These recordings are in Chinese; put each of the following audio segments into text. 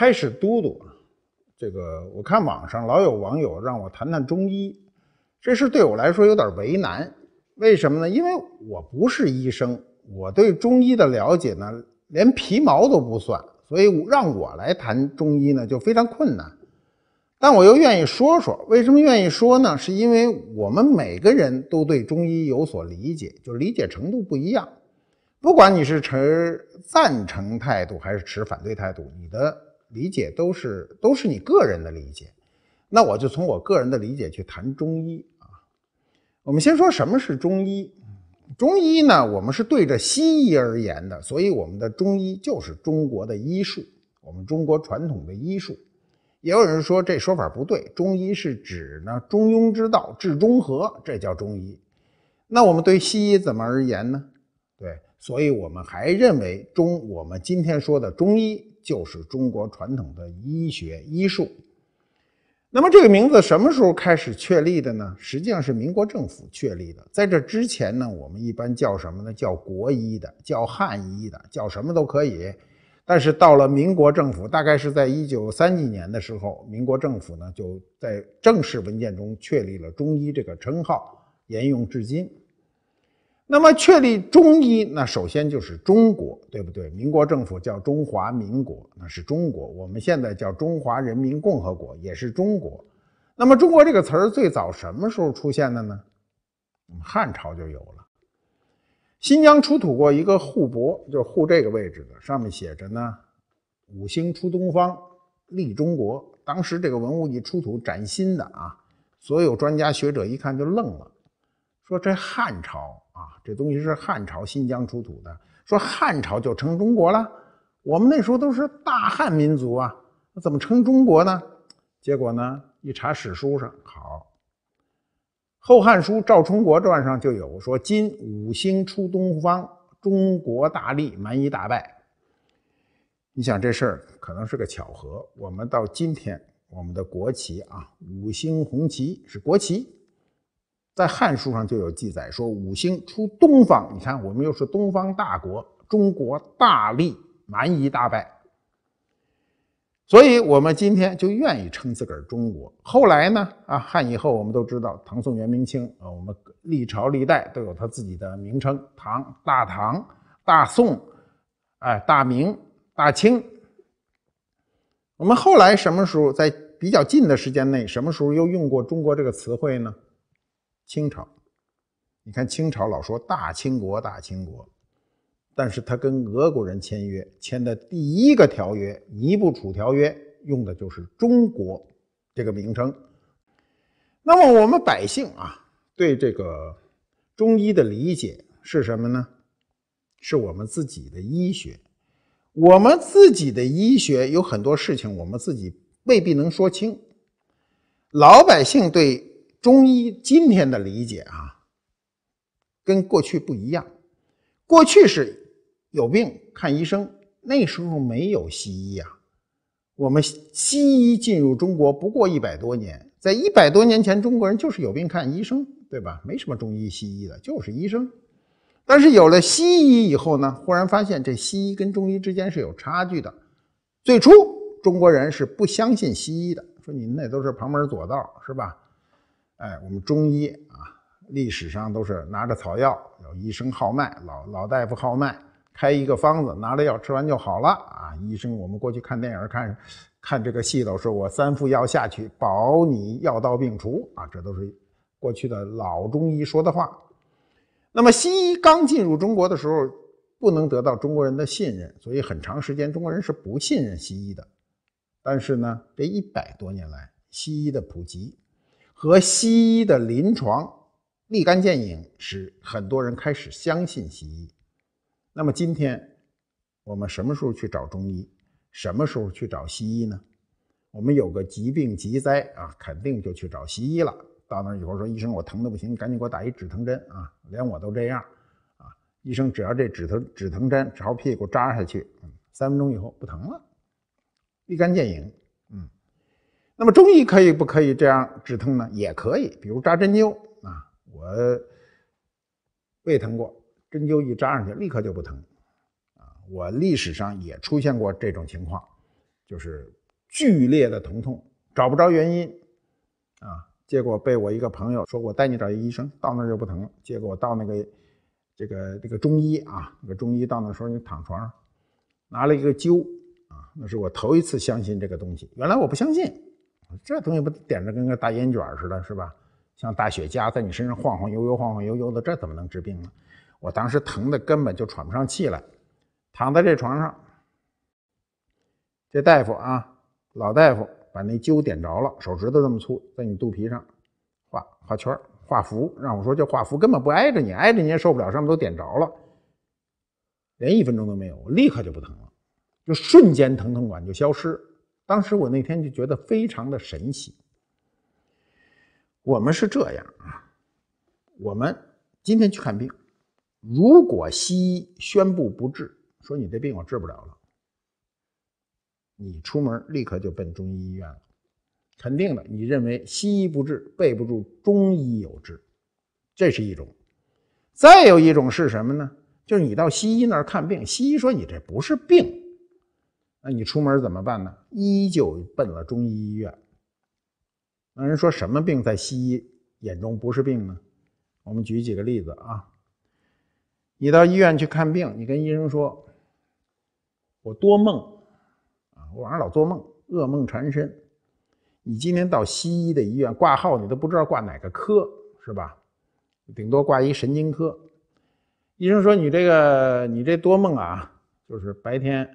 开始嘟嘟，这个我看网上老有网友让我谈谈中医，这事对我来说有点为难。为什么呢？因为我不是医生，我对中医的了解呢连皮毛都不算，所以让我来谈中医呢就非常困难。但我又愿意说说，为什么愿意说呢？是因为我们每个人都对中医有所理解，就理解程度不一样。不管你是持赞成态度还是持反对态度，你的。理解都是都是你个人的理解，那我就从我个人的理解去谈中医啊。我们先说什么是中医。中医呢，我们是对着西医而言的，所以我们的中医就是中国的医术，我们中国传统的医术。也有人说这说法不对，中医是指呢中庸之道，治中和，这叫中医。那我们对西医怎么而言呢？对，所以我们还认为中，我们今天说的中医。就是中国传统的医学医术。那么这个名字什么时候开始确立的呢？实际上是民国政府确立的。在这之前呢，我们一般叫什么呢？叫国医的，叫汉医的，叫什么都可以。但是到了民国政府，大概是在一九三几年的时候，民国政府呢就在正式文件中确立了中医这个称号，沿用至今。那么确立中医，那首先就是中国，对不对？民国政府叫中华民国，那是中国。我们现在叫中华人民共和国，也是中国。那么“中国”这个词儿最早什么时候出现的呢？汉朝就有了。新疆出土过一个护帛，就是护这个位置的，上面写着呢：“五星出东方，立中国。”当时这个文物一出土，崭新的啊，所有专家学者一看就愣了，说这汉朝。啊，这东西是汉朝新疆出土的。说汉朝就称中国了，我们那时候都是大汉民族啊，那怎么称中国呢？结果呢，一查史书上，好，《后汉书·赵充国传》上就有说：“今五星出东方，中国大力，蛮夷大败。”你想这事儿可能是个巧合。我们到今天，我们的国旗啊，五星红旗是国旗。在《汉书》上就有记载说，五星出东方。你看，我们又是东方大国，中国大力蛮夷大败。所以，我们今天就愿意称自个儿中国。后来呢？啊，汉以后，我们都知道唐、宋、元、明、清啊，我们历朝历代都有它自己的名称：唐、大唐、大宋，哎，大明、大清。我们后来什么时候在比较近的时间内，什么时候又用过“中国”这个词汇呢？清朝，你看清朝老说大清国大清国，但是他跟俄国人签约签的第一个条约《尼布楚条约》用的就是中国这个名称。那么我们百姓啊，对这个中医的理解是什么呢？是我们自己的医学。我们自己的医学有很多事情，我们自己未必能说清。老百姓对。中医今天的理解啊，跟过去不一样。过去是有病看医生，那时候没有西医呀。我们西医进入中国不过一百多年，在一百多年前，中国人就是有病看医生，对吧？没什么中医西医的，就是医生。但是有了西医以后呢，忽然发现这西医跟中医之间是有差距的。最初中国人是不相信西医的，说你那都是旁门左道，是吧？哎，我们中医啊，历史上都是拿着草药，有医生号脉，老老大夫号脉，开一个方子，拿着药吃完就好了啊。医生，我们过去看电影看，看这个戏都说我三副药下去保你药到病除啊，这都是过去的老中医说的话。那么西医刚进入中国的时候，不能得到中国人的信任，所以很长时间中国人是不信任西医的。但是呢，这一百多年来，西医的普及。和西医的临床立竿见影，使很多人开始相信西医。那么今天，我们什么时候去找中医，什么时候去找西医呢？我们有个疾病急灾啊，肯定就去找西医了。到那以后说医生，我疼的不行，赶紧给我打一止疼针啊！连我都这样啊，医生只要这止疼止疼针朝屁股扎下去，嗯，三分钟以后不疼了，立竿见影。那么中医可以不可以这样止痛呢？也可以，比如扎针灸啊。我胃疼过，针灸一扎上去，立刻就不疼啊。我历史上也出现过这种情况，就是剧烈的疼痛，找不着原因啊。结果被我一个朋友说：“我带你找一医生，到那儿就不疼。”了。结果到那个这个这个中医啊，那个中医到那时候你躺床上，拿了一个灸啊，那是我头一次相信这个东西。原来我不相信。这东西不点着跟个大烟卷似的，是吧？像大雪茄在你身上晃晃悠悠，晃晃悠悠的，这怎么能治病呢？我当时疼的根本就喘不上气来，躺在这床上，这大夫啊，老大夫把那灸点着了，手指头这么粗，在你肚皮上画画圈画符，让我说这画符，根本不挨着你，挨着你也受不了，上面都点着了，连一分钟都没有，我立刻就不疼了，就瞬间疼痛感就消失。当时我那天就觉得非常的神奇。我们是这样啊，我们今天去看病，如果西医宣布不治，说你这病我治不了了，你出门立刻就奔中医医院了。肯定的，你认为西医不治，备不住中医有治，这是一种。再有一种是什么呢？就是你到西医那儿看病，西医说你这不是病。那你出门怎么办呢？依旧奔了中医医院。那人说什么病在西医眼中不是病呢？我们举几个例子啊。你到医院去看病，你跟医生说：“我多梦啊，我晚上老做梦，噩梦缠身。”你今天到西医的医院挂号，你都不知道挂哪个科是吧？顶多挂一神经科。医生说：“你这个，你这多梦啊，就是白天。”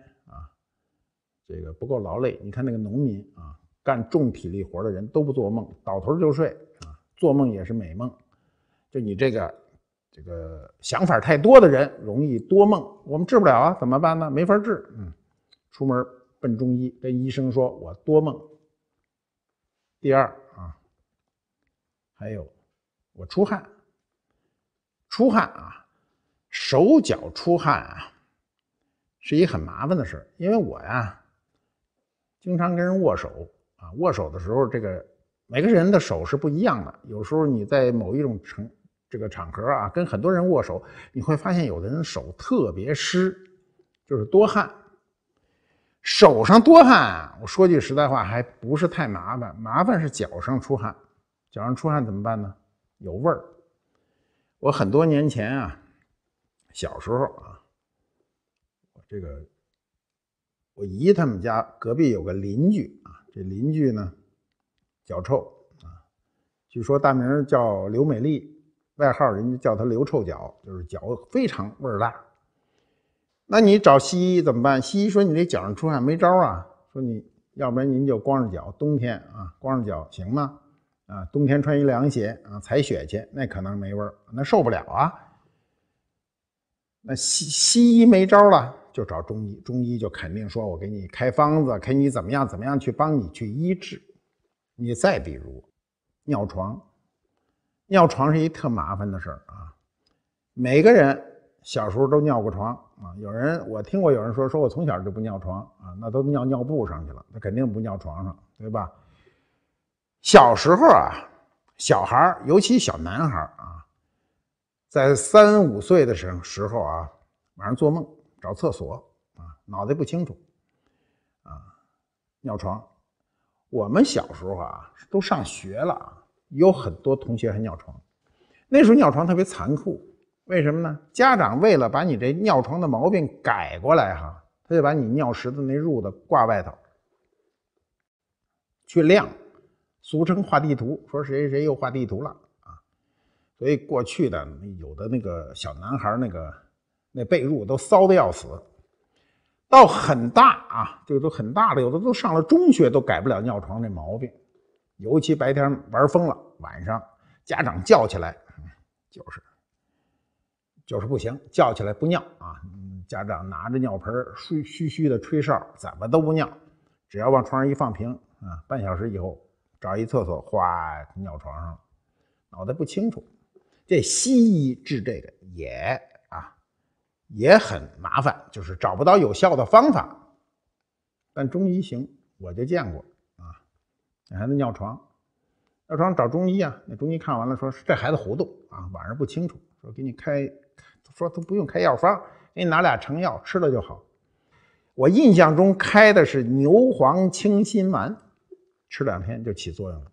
这个不够劳累，你看那个农民啊，干重体力活的人都不做梦，倒头就睡啊。做梦也是美梦，就你这个这个想法太多的人容易多梦，我们治不了啊，怎么办呢？没法治，嗯，出门奔中医，跟医生说我多梦。第二啊，还有我出汗，出汗啊，手脚出汗啊，是一很麻烦的事，因为我呀。经常跟人握手啊，握手的时候，这个每个人的手是不一样的。有时候你在某一种场这个场合啊，跟很多人握手，你会发现有的人手特别湿，就是多汗。手上多汗，我说句实在话，还不是太麻烦。麻烦是脚上出汗，脚上出汗怎么办呢？有味儿。我很多年前啊，小时候啊，这个。我姨他们家隔壁有个邻居啊，这邻居呢脚臭啊，据说大名叫刘美丽，外号人家叫她刘臭脚，就是脚非常味儿大。那你找西医怎么办？西医说你这脚上出汗没招啊，说你要不然您就光着脚，冬天啊光着脚行吗？啊，冬天穿一凉鞋啊，踩雪去，那可能没味儿，那受不了啊。那西西医没招了。就找中医，中医就肯定说：“我给你开方子，给你怎么样怎么样去帮你去医治。”你再比如尿床，尿床是一特麻烦的事儿啊。每个人小时候都尿过床啊。有人我听过有人说：“说我从小就不尿床啊，那都尿尿布上去了，那肯定不尿床上，对吧？”小时候啊，小孩尤其小男孩啊，在三五岁的时时候啊，晚上做梦。找厕所啊，脑袋不清楚，啊，尿床。我们小时候啊，都上学了啊，有很多同学还尿床。那时候尿床特别残酷，为什么呢？家长为了把你这尿床的毛病改过来，哈，他就把你尿石的那褥子挂外头去晾，俗称画地图，说谁谁又画地图了啊。所以过去的有的那个小男孩那个。那被褥都骚的要死，到很大啊，个都很大了，有的都上了中学都改不了尿床这毛病，尤其白天玩疯了，晚上家长叫起来，就是，就是不行，叫起来不尿啊，家长拿着尿盆嘘嘘嘘的吹哨，怎么都不尿，只要往床上一放平啊，半小时以后找一厕所，哗尿床上，了，脑袋不清楚，这西医治这个也。也很麻烦，就是找不到有效的方法。但中医行，我就见过啊，那孩子尿床，尿床找中医啊，那中医看完了说，这孩子糊涂啊，晚上不清楚，说给你开，说都不用开药方，给你拿俩成药吃了就好。我印象中开的是牛黄清心丸，吃两天就起作用了。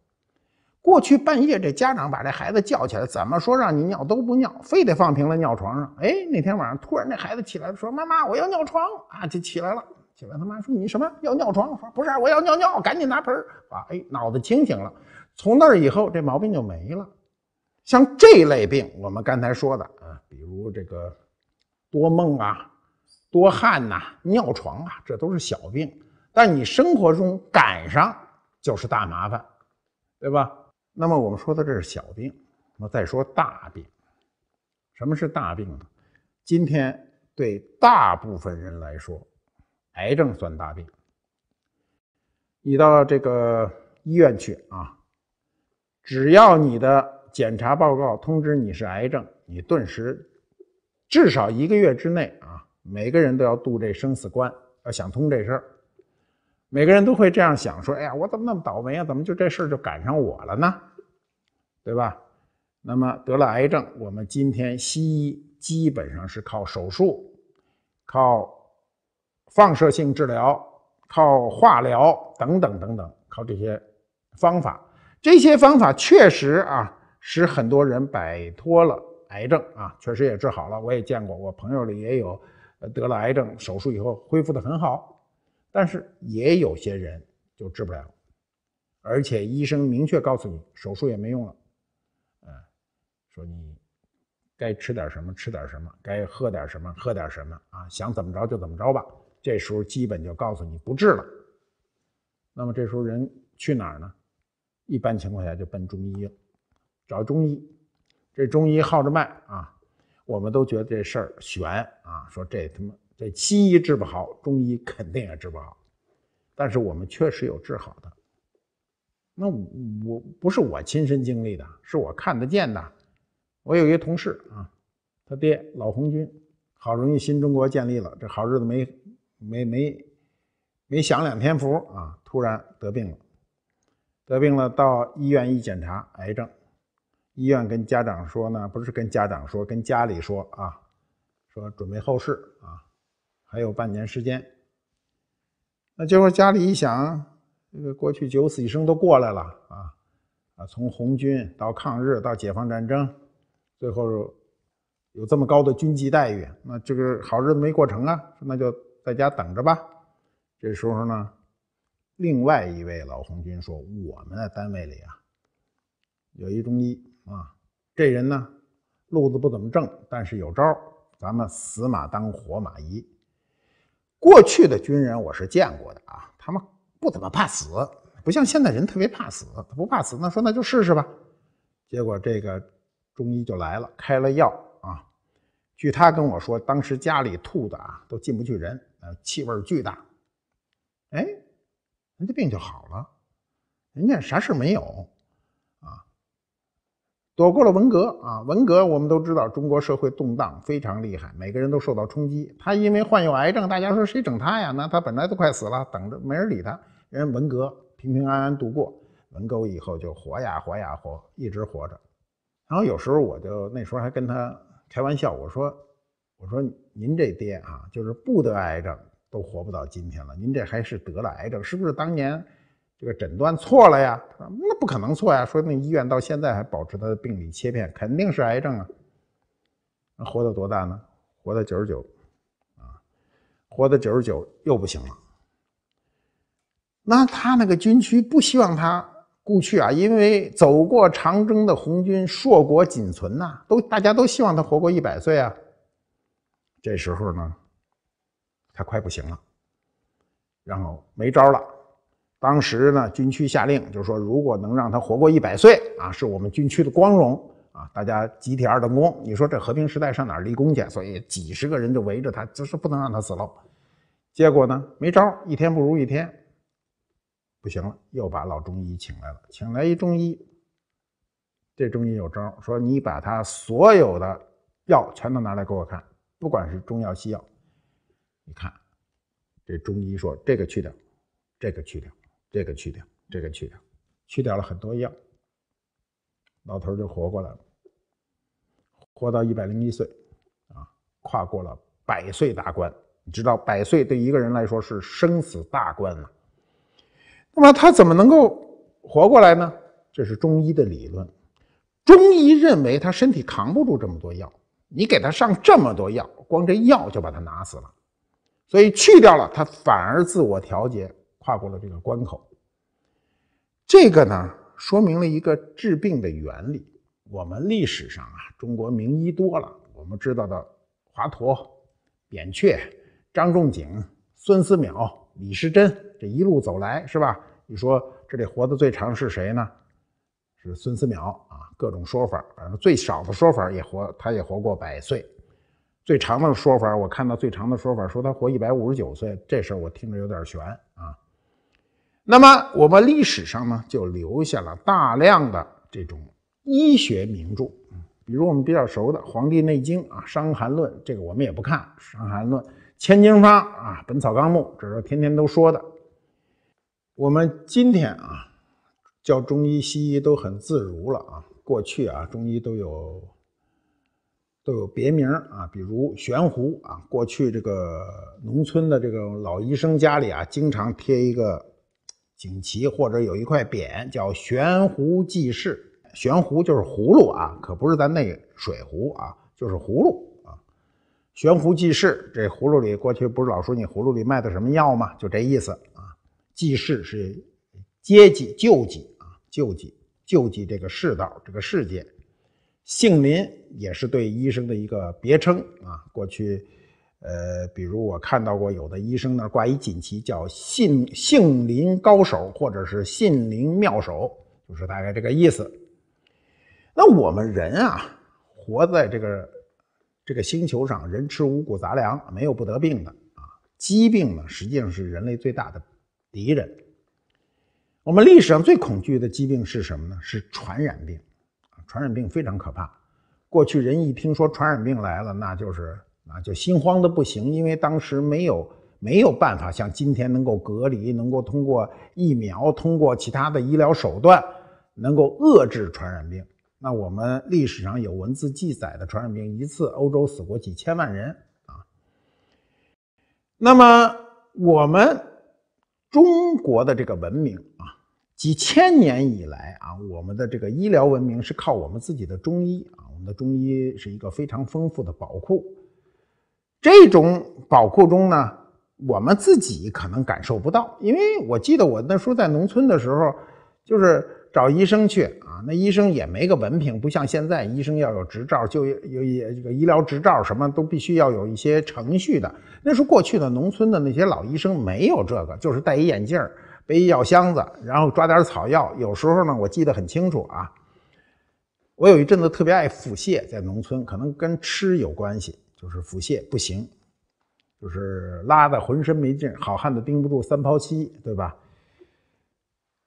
过去半夜这家长把这孩子叫起来，怎么说让你尿都不尿，非得放平了尿床上。哎，那天晚上突然这孩子起来说：“妈妈，我要尿床啊！”就起来了。起来，他妈说：“你什么要尿床？”说：“不是，我要尿尿。”赶紧拿盆儿。啊，哎，脑子清醒了。从那以后这毛病就没了。像这类病，我们刚才说的啊，比如这个多梦啊、多汗呐、尿床啊，这都是小病。但你生活中赶上就是大麻烦，对吧？那么我们说的这是小病，那么再说大病，什么是大病呢？今天对大部分人来说，癌症算大病。你到这个医院去啊，只要你的检查报告通知你是癌症，你顿时至少一个月之内啊，每个人都要渡这生死关，要想通这事儿。每个人都会这样想，说：“哎呀，我怎么那么倒霉啊？怎么就这事儿就赶上我了呢？对吧？那么得了癌症，我们今天西医基本上是靠手术、靠放射性治疗、靠化疗等等等等，靠这些方法。这些方法确实啊，使很多人摆脱了癌症啊，确实也治好了。我也见过，我朋友里也有得了癌症，手术以后恢复得很好。”但是也有些人就治不了，而且医生明确告诉你手术也没用了，嗯，说你该吃点什么吃点什么，该喝点什么喝点什么啊，想怎么着就怎么着吧。这时候基本就告诉你不治了。那么这时候人去哪儿呢？一般情况下就奔中医了，找中医。这中医号着脉啊，我们都觉得这事儿悬啊，说这他妈。这西医治不好，中医肯定也治不好，但是我们确实有治好的。那我我不是我亲身经历的，是我看得见的。我有一同事啊，他爹老红军，好容易新中国建立了，这好日子没没没没享两天福啊，突然得病了。得病了，到医院一检查，癌症。医院跟家长说呢，不是跟家长说，跟家里说啊，说准备后事啊。还有半年时间，那结果家里一想，这个过去九死一生都过来了啊啊！从红军到抗日到解放战争，最后有这么高的军籍待遇，那这个好日子没过成啊！那就在家等着吧。这时候呢，另外一位老红军说：“我们的单位里啊，有一中医啊，这人呢路子不怎么正，但是有招，咱们死马当活马医。”过去的军人我是见过的啊，他们不怎么怕死，不像现在人特别怕死。不怕死，那说那就试试吧。结果这个中医就来了，开了药啊。据他跟我说，当时家里吐的啊，都进不去人，呃，气味巨大。哎，人家病就好了，人家啥事没有。躲过了文革啊！文革我们都知道，中国社会动荡非常厉害，每个人都受到冲击。他因为患有癌症，大家说谁整他呀？那他本来都快死了，等着没人理他。人文革平平安安度过，文革以后就活呀活呀活，一直活着。然后有时候我就那时候还跟他开玩笑，我说：“我说您这爹啊，就是不得癌症都活不到今天了，您这还是得了癌症，是不是当年？”这个诊断错了呀？那不可能错呀！说明医院到现在还保持他的病理切片，肯定是癌症啊。那活到多大呢？活到九十九啊！活到九十九又不行了。那他那个军区不希望他故去啊，因为走过长征的红军硕果仅存呐，都大家都希望他活过一百岁啊。这时候呢，他快不行了，然后没招了。当时呢，军区下令，就是说，如果能让他活过一百岁啊，是我们军区的光荣啊，大家集体二等功。你说这和平时代上哪儿立功去？所以几十个人就围着他，就是不能让他死了。结果呢，没招，一天不如一天，不行了，又把老中医请来了，请来一中医。这中医有招，说你把他所有的药全都拿来给我看，不管是中药西药。你看，这中医说这个去掉，这个去掉。这个去掉，这个去掉，去掉了很多药，老头就活过来了，活到一百零一岁啊，跨过了百岁大关。你知道百岁对一个人来说是生死大关呐，那么他怎么能够活过来呢？这是中医的理论。中医认为他身体扛不住这么多药，你给他上这么多药，光这药就把他拿死了。所以去掉了，他反而自我调节。跨过了这个关口，这个呢说明了一个治病的原理。我们历史上啊，中国名医多了，我们知道的华佗、扁鹊、张仲景、孙思邈、李时珍，这一路走来是吧？你说这里活的最长是谁呢？是孙思邈啊，各种说法，反正最少的说法也活，他也活过百岁；最长的说法，我看到最长的说法说他活一百五十九岁，这事儿我听着有点悬。那么我们历史上呢，就留下了大量的这种医学名著，比如我们比较熟的《黄帝内经》啊，《伤寒论》这个我们也不看，《伤寒论》《千金方》啊，《本草纲目》这是天天都说的。我们今天啊，教中医西医都很自如了啊。过去啊，中医都有都有别名啊，比如悬壶啊，过去这个农村的这个老医生家里啊，经常贴一个。锦旗或者有一块匾叫“悬壶济世”，悬壶就是葫芦啊，可不是咱那水壶啊，就是葫芦啊。悬壶济世，这葫芦里过去不是老说你葫芦里卖的什么药吗？就这意思啊。济世是接济、救济啊，救济、救济这个世道、这个世界。杏林也是对医生的一个别称啊，过去。呃，比如我看到过有的医生那挂一锦旗，叫“杏杏林高手”或者是“杏林妙手”，就是大概这个意思。那我们人啊，活在这个这个星球上，人吃五谷杂粮，没有不得病的啊。疾病呢，实际上是人类最大的敌人。我们历史上最恐惧的疾病是什么呢？是传染病。传染病非常可怕，过去人一听说传染病来了，那就是。啊，就心慌的不行，因为当时没有没有办法像今天能够隔离，能够通过疫苗，通过其他的医疗手段能够遏制传染病。那我们历史上有文字记载的传染病，一次欧洲死过几千万人啊。那么我们中国的这个文明啊，几千年以来啊，我们的这个医疗文明是靠我们自己的中医啊，我们的中医是一个非常丰富的宝库。这种宝库中呢，我们自己可能感受不到，因为我记得我那时候在农村的时候，就是找医生去啊，那医生也没个文凭，不像现在医生要有执照，就有有这个医疗执照，什么都必须要有一些程序的。那时候过去的农村的那些老医生没有这个，就是戴一眼镜儿、背药箱子，然后抓点草药。有时候呢，我记得很清楚啊，我有一阵子特别爱腹泻，在农村可能跟吃有关系。就是腹泻不行，就是拉的浑身没劲，好汉都盯不住三泡七，对吧？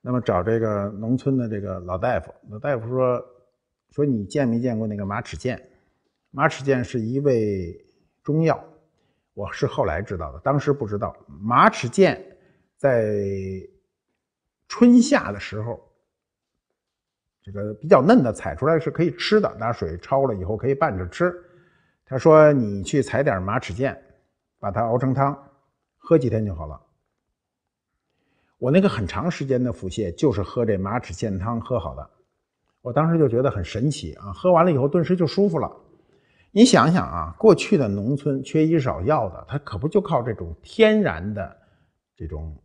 那么找这个农村的这个老大夫，老大夫说说你见没见过那个马齿苋？马齿苋是一味中药，我是后来知道的，当时不知道。马齿苋在春夏的时候，这个比较嫩的采出来是可以吃的，拿水焯了以后可以拌着吃。他说：“你去采点马齿苋，把它熬成汤，喝几天就好了。”我那个很长时间的腹泻就是喝这马齿苋汤喝好的，我当时就觉得很神奇啊！喝完了以后顿时就舒服了。你想想啊，过去的农村缺医少药的，他可不就靠这种天然的这种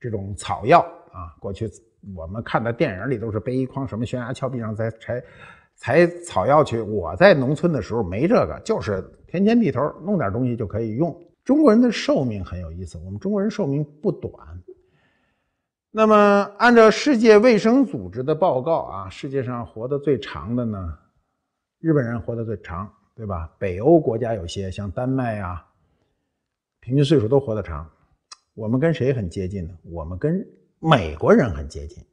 这种草药啊？过去我们看的电影里都是背一筐什么悬崖峭壁上摘采。采草药去。我在农村的时候没这个，就是田间地头弄点东西就可以用。中国人的寿命很有意思，我们中国人寿命不短。那么，按照世界卫生组织的报告啊，世界上活得最长的呢，日本人活得最长，对吧？北欧国家有些像丹麦呀，平均岁数都活得长。我们跟谁很接近呢？我们跟美国人很接近，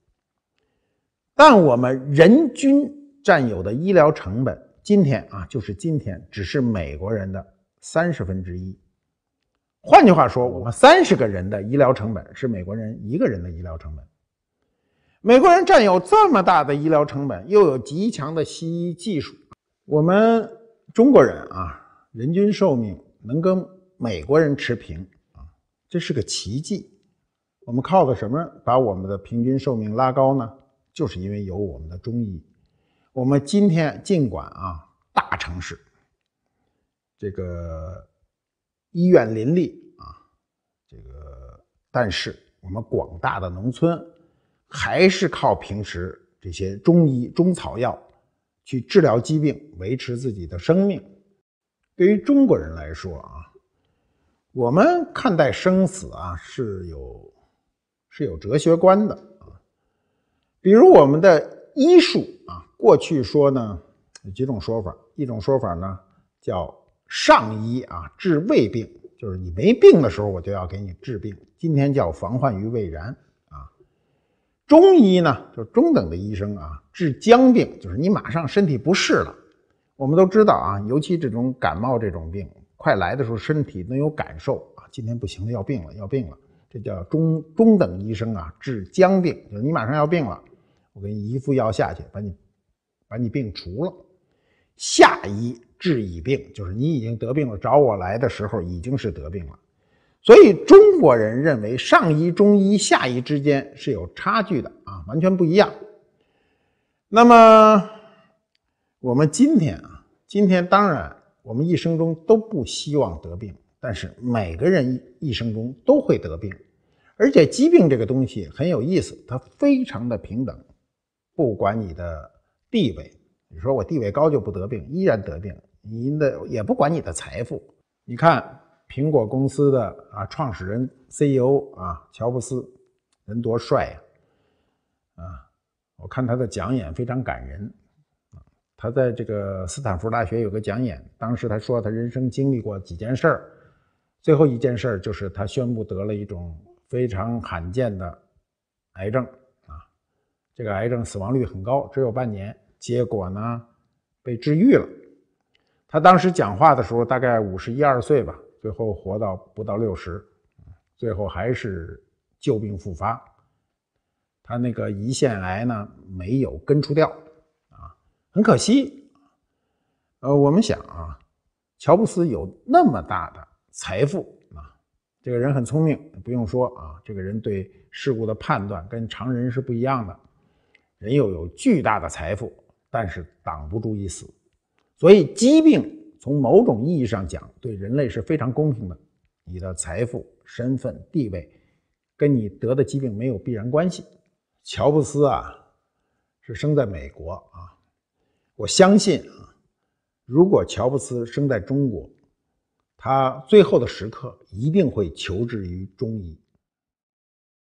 但我们人均。占有的医疗成本，今天啊，就是今天，只是美国人的三十分之一。换句话说，我们三十个人的医疗成本是美国人一个人的医疗成本。美国人占有这么大的医疗成本，又有极强的西医技术，我们中国人啊，人均寿命能跟美国人持平啊，这是个奇迹。我们靠的什么把我们的平均寿命拉高呢？就是因为有我们的中医。我们今天尽管啊，大城市这个医院林立啊，这个，但是我们广大的农村还是靠平时这些中医、中草药去治疗疾病、维持自己的生命。对于中国人来说啊，我们看待生死啊是有是有哲学观的啊，比如我们的医术啊。过去说呢，有几种说法。一种说法呢叫上医啊，治未病，就是你没病的时候我就要给你治病。今天叫防患于未然啊。中医呢，就是中等的医生啊，治将病，就是你马上身体不适了。我们都知道啊，尤其这种感冒这种病，快来的时候身体能有感受啊。今天不行了，要病了，要病了，这叫中中等医生啊，治将病，就是你马上要病了，我给你一副药下去，把你。把你病除了，下医治已病，就是你已经得病了，找我来的时候已经是得病了。所以中国人认为上医、中医、下医之间是有差距的啊，完全不一样。那么我们今天啊，今天当然我们一生中都不希望得病，但是每个人一生中都会得病，而且疾病这个东西很有意思，它非常的平等，不管你的。地位，你说我地位高就不得病，依然得病。你的也不管你的财富。你看苹果公司的啊创始人 CEO 啊乔布斯，人多帅呀，啊，我看他的讲演非常感人。他在这个斯坦福大学有个讲演，当时他说他人生经历过几件事儿，最后一件事儿就是他宣布得了一种非常罕见的癌症。这个癌症死亡率很高，只有半年，结果呢，被治愈了。他当时讲话的时候大概五十一二岁吧，最后活到不到六十，最后还是旧病复发。他那个胰腺癌呢没有根除掉啊，很可惜。呃，我们想啊，乔布斯有那么大的财富啊，这个人很聪明，不用说啊，这个人对事物的判断跟常人是不一样的。人又有巨大的财富，但是挡不住一死，所以疾病从某种意义上讲对人类是非常公平的。你的财富、身份、地位，跟你得的疾病没有必然关系。乔布斯啊，是生在美国啊，我相信啊，如果乔布斯生在中国，他最后的时刻一定会求治于中医。